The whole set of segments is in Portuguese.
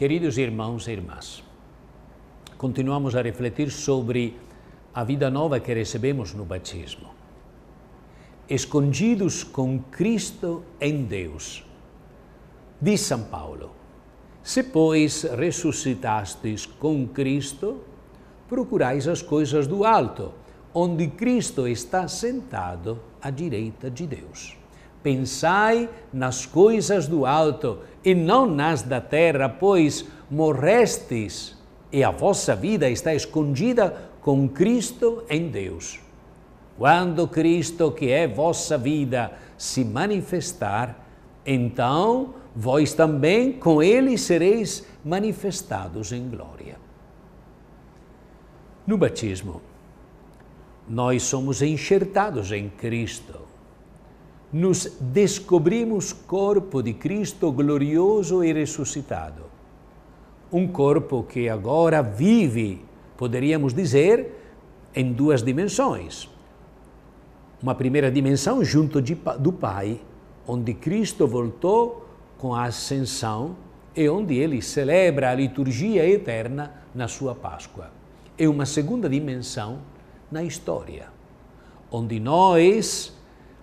Queridos irmãos e irmãs, continuamos a refletir sobre a vida nova que recebemos no batismo. Escondidos com Cristo em Deus. Diz São Paulo: Se, pois, ressuscitastes com Cristo, procurais as coisas do alto, onde Cristo está sentado à direita de Deus. Pensai nas coisas do alto e não nas da terra, pois morrestes e a vossa vida está escondida com Cristo em Deus. Quando Cristo, que é vossa vida, se manifestar, então vós também com ele sereis manifestados em glória. No batismo, nós somos enxertados em Cristo nos descobrimos corpo de Cristo glorioso e ressuscitado. Um corpo que agora vive, poderíamos dizer, em duas dimensões. Uma primeira dimensão junto de, do Pai, onde Cristo voltou com a ascensão e onde ele celebra a liturgia eterna na sua Páscoa. E é uma segunda dimensão na história, onde nós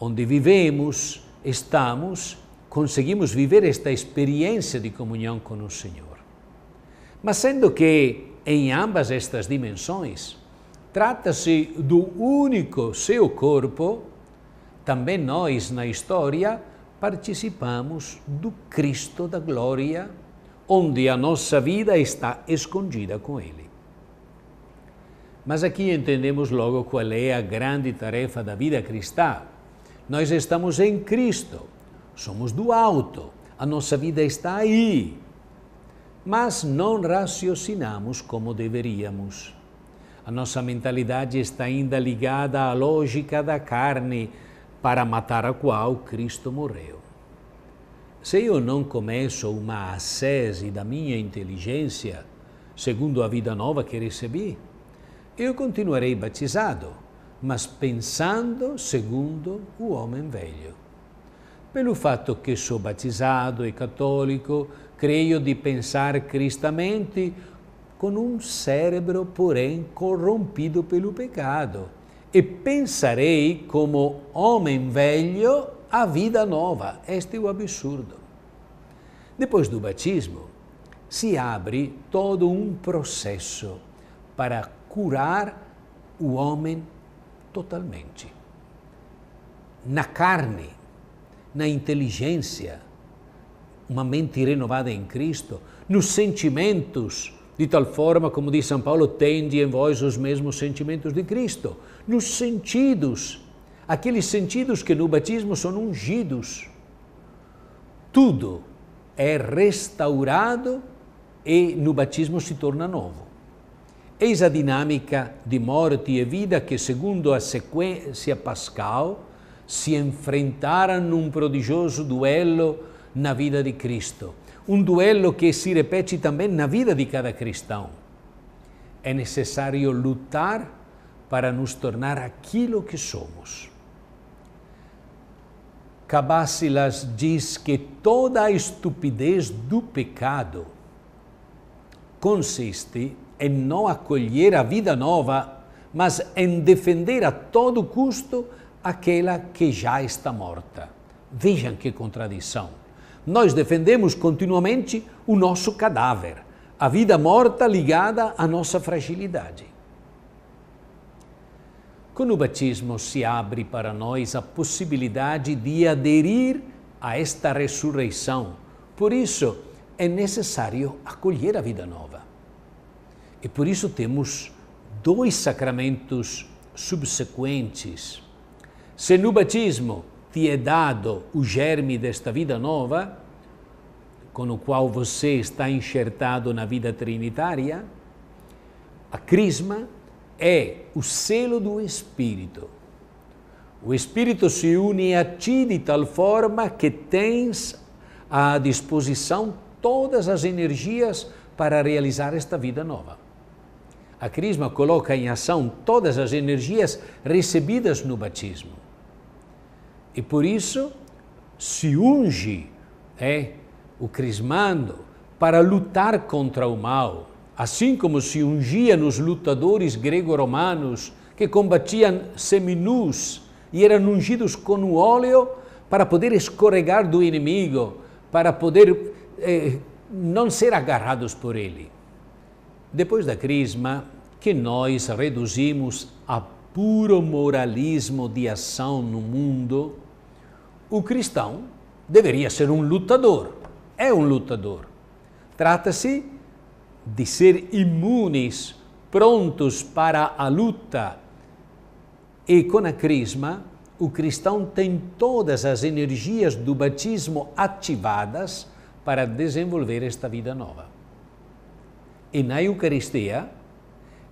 onde vivemos, estamos, conseguimos viver esta experiência de comunhão com o Senhor. Mas sendo que em ambas estas dimensões trata-se do único seu corpo, também nós na história participamos do Cristo da glória, onde a nossa vida está escondida com Ele. Mas aqui entendemos logo qual é a grande tarefa da vida cristã nós estamos em Cristo, somos do alto, a nossa vida está aí. Mas não raciocinamos como deveríamos. A nossa mentalidade está ainda ligada à lógica da carne, para matar a qual Cristo morreu. Se eu não começo uma ascese da minha inteligência, segundo a vida nova que recebi, eu continuarei batizado mas pensando segundo o homem velho. Pelo fato che sou batizado e católico, creio de pensar cristamente com um cérebro, porém, corrompido pelo pecado, e pensarei como homem velho a vida nova. Este é o absurdo. Depois do batismo, se abre todo um processo para curar o homem velho totalmente. Na carne, na inteligência, uma mente renovada em Cristo, nos sentimentos, de tal forma, como diz São Paulo, tende em vós os mesmos sentimentos de Cristo, nos sentidos, aqueles sentidos que no batismo são ungidos. Tudo é restaurado e no batismo se torna novo. Eis a dinâmica de morte e vida que, segundo a sequência pascal, se enfrentaram num prodigioso duelo na vida de Cristo. Um duelo que se repete também na vida de cada cristão. É necessário lutar para nos tornar aquilo que somos. Cabácilas diz que toda a estupidez do pecado consiste em não acolher a vida nova, mas em defender a todo custo aquela que já está morta. Vejam que contradição. Nós defendemos continuamente o nosso cadáver, a vida morta ligada à nossa fragilidade. Com o batismo se abre para nós a possibilidade de aderir a esta ressurreição. Por isso, é necessário acolher a vida nova. E por isso temos dois sacramentos subsequentes. Se no batismo te é dado o germe desta vida nova, com o qual você está enxertado na vida trinitária, a crisma é o selo do Espírito. O Espírito se une a ti de tal forma que tens à disposição todas as energias para realizar esta vida nova. A Crisma coloca em ação todas as energias recebidas no batismo. E por isso se unge é, o crismando para lutar contra o mal, assim como se ungia nos lutadores grego-romanos que combatiam seminus e eram ungidos com o óleo para poder escorregar do inimigo, para poder eh, não ser agarrados por ele depois da Crisma, que nós reduzimos a puro moralismo de ação no mundo, o cristão deveria ser um lutador. É um lutador. Trata-se de ser imunes, prontos para a luta. E com a Crisma, o cristão tem todas as energias do batismo ativadas para desenvolver esta vida nova. E na Eucaristia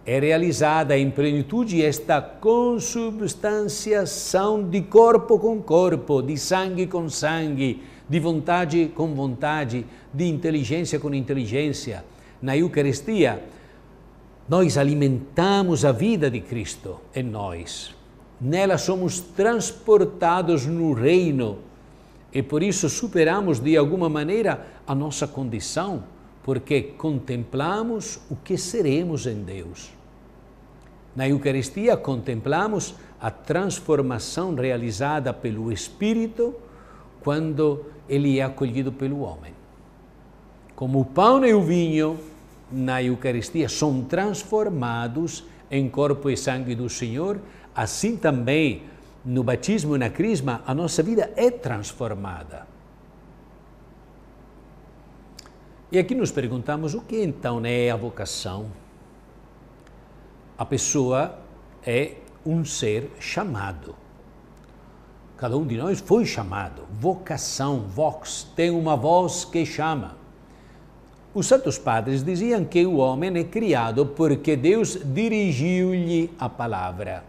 é realizada em plenitude esta consubstanciação de corpo com corpo, de sangue com sangue, de vontade com vontade, de inteligência com inteligência. Na Eucaristia, nós alimentamos a vida de Cristo em nós. Nela somos transportados no reino e por isso superamos de alguma maneira a nossa condição porque contemplamos o que seremos em Deus. Na Eucaristia, contemplamos a transformação realizada pelo Espírito quando ele é acolhido pelo homem. Como o pão e o vinho na Eucaristia são transformados em corpo e sangue do Senhor, assim também no batismo e na crisma a nossa vida é transformada. E aqui nos perguntamos o que então é a vocação? A pessoa é um ser chamado. Cada um de nós foi chamado. Vocação, vox, tem uma voz que chama. Os Santos Padres diziam que o homem é criado porque Deus dirigiu-lhe a palavra.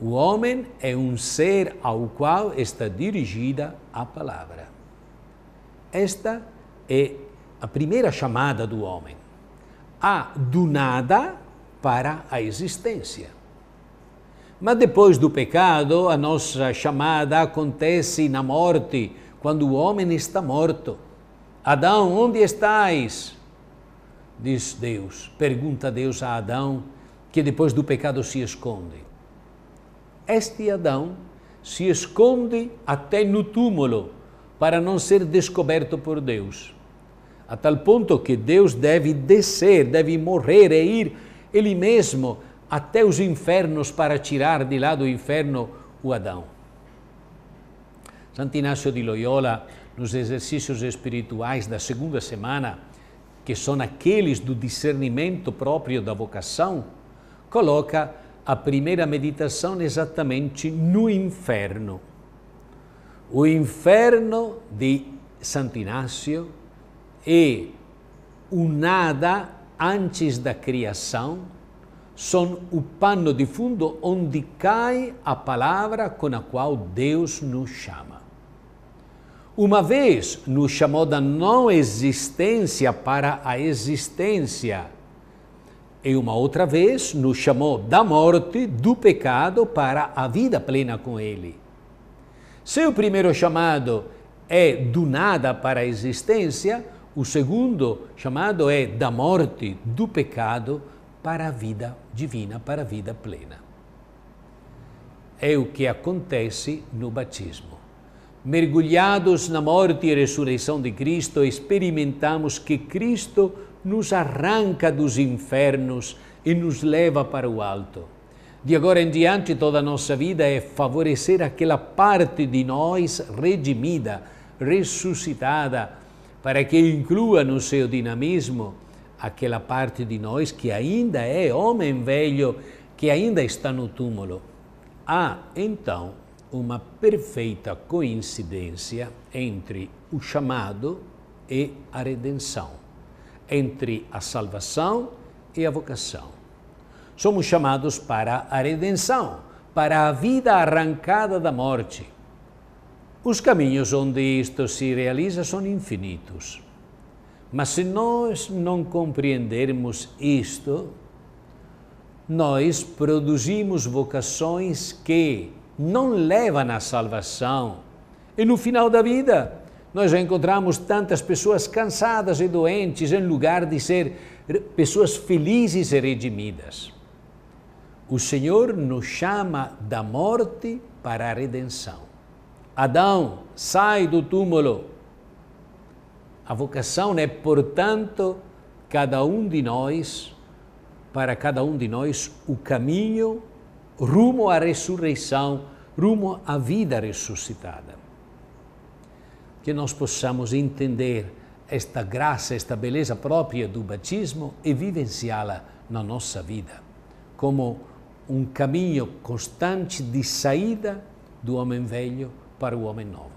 O homem é um ser ao qual está dirigida a palavra. Esta é a primeira chamada do homem. Há do nada para a existência. Mas depois do pecado, a nossa chamada acontece na morte, quando o homem está morto. Adão, onde estás? Diz Deus, pergunta Deus a Adão, que depois do pecado se esconde. Este Adão se esconde até no túmulo, para não ser descoberto por Deus a tal ponto que Deus deve descer, deve morrer e ir Ele mesmo até os infernos para tirar de lá do inferno o Adão. Santo Inácio de Loyola, nos exercícios espirituais da segunda semana, que são aqueles do discernimento próprio da vocação, coloca a primeira meditação exatamente no inferno. O inferno de Santo Inácio e é o nada antes da criação são o pano de fundo onde cai a palavra com a qual Deus nos chama. Uma vez nos chamou da não existência para a existência, e uma outra vez nos chamou da morte, do pecado, para a vida plena com Ele. Se o primeiro chamado é do nada para a existência, o segundo chamado é da morte do pecado para a vida divina, para a vida plena. É o que acontece no batismo. Mergulhados na morte e ressurreição de Cristo, experimentamos que Cristo nos arranca dos infernos e nos leva para o alto. De agora em diante, toda a nossa vida é favorecer aquela parte de nós redimida, ressuscitada, para que inclua no seu dinamismo aquela parte de nós que ainda é homem velho, que ainda está no túmulo. Há, então, uma perfeita coincidência entre o chamado e a redenção, entre a salvação e a vocação. Somos chamados para a redenção, para a vida arrancada da morte os caminhos onde isto se realiza são infinitos. Mas se nós não compreendermos isto, nós produzimos vocações que não levam à salvação. E no final da vida, nós encontramos tantas pessoas cansadas e doentes, em lugar de ser pessoas felizes e redimidas. O Senhor nos chama da morte para a redenção. Adão, sai do túmulo. A vocação é, portanto, cada um de nós, para cada um de nós, o caminho rumo à ressurreição, rumo à vida ressuscitada. Que nós possamos entender esta graça, esta beleza própria do batismo e vivenciá-la na nossa vida, como um caminho constante de saída do homem velho para o homem novo.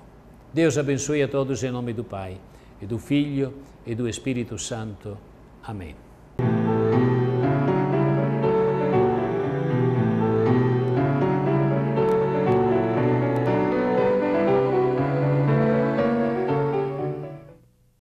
Deus abençoe a todos em nome do Pai, e do Filho e do Espírito Santo. Amém.